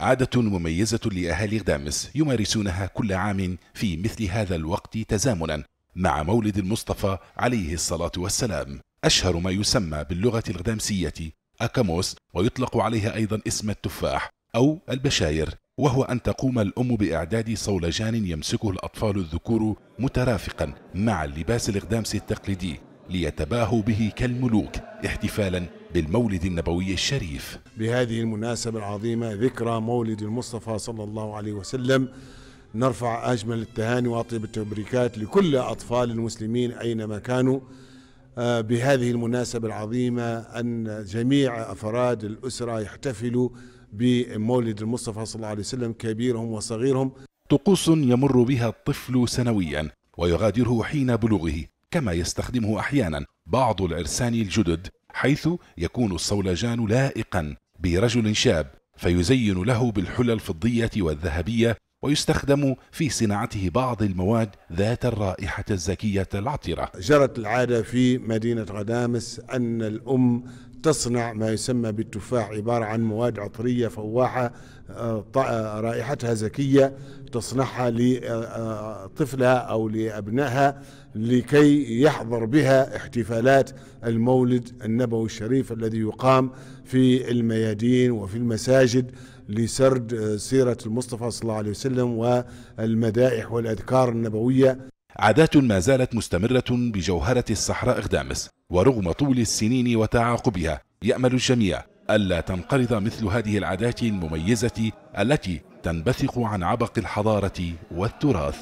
عادة مميزة لأهالي غدامس يمارسونها كل عام في مثل هذا الوقت تزامنا مع مولد المصطفى عليه الصلاة والسلام أشهر ما يسمى باللغة الغدامسية أكاموس ويطلق عليها أيضا اسم التفاح أو البشاير وهو أن تقوم الأم بإعداد صولجان يمسكه الأطفال الذكور مترافقا مع اللباس الغدامسي التقليدي ليتباهوا به كالملوك احتفالا بالمولد النبوي الشريف بهذه المناسبة العظيمة ذكرى مولد المصطفى صلى الله عليه وسلم نرفع أجمل التهاني وأطيب التبريكات لكل أطفال المسلمين أينما كانوا آه، بهذه المناسبة العظيمة أن جميع أفراد الأسرة يحتفلوا بمولد المصطفى صلى الله عليه وسلم كبيرهم وصغيرهم طقوس يمر بها الطفل سنويا ويغادره حين بلوغه كما يستخدمه أحيانا بعض العرسان الجدد حيث يكون الصولجان لائقا برجل شاب فيزين له بالحلى الفضية والذهبية ويستخدم في صناعته بعض المواد ذات الرائحة الزكية العطرة جرت العادة في مدينة غدامس أن الأم تصنع ما يسمى بالتفاح عبارة عن مواد عطرية فواحة آه، آه، رائحتها زكية تصنعها لطفلها آه، أو لأبنائها لكي يحضر بها احتفالات المولد النبوي الشريف الذي يقام في الميادين وفي المساجد لسرد سيرة المصطفى صلى الله عليه وسلم والمدائح والأذكار النبوية عادات ما زالت مستمرة بجوهرة الصحراء غدامس ورغم طول السنين وتعاقبها يأمل الجميع ألا تنقرض مثل هذه العادات المميزة التي تنبثق عن عبق الحضارة والتراث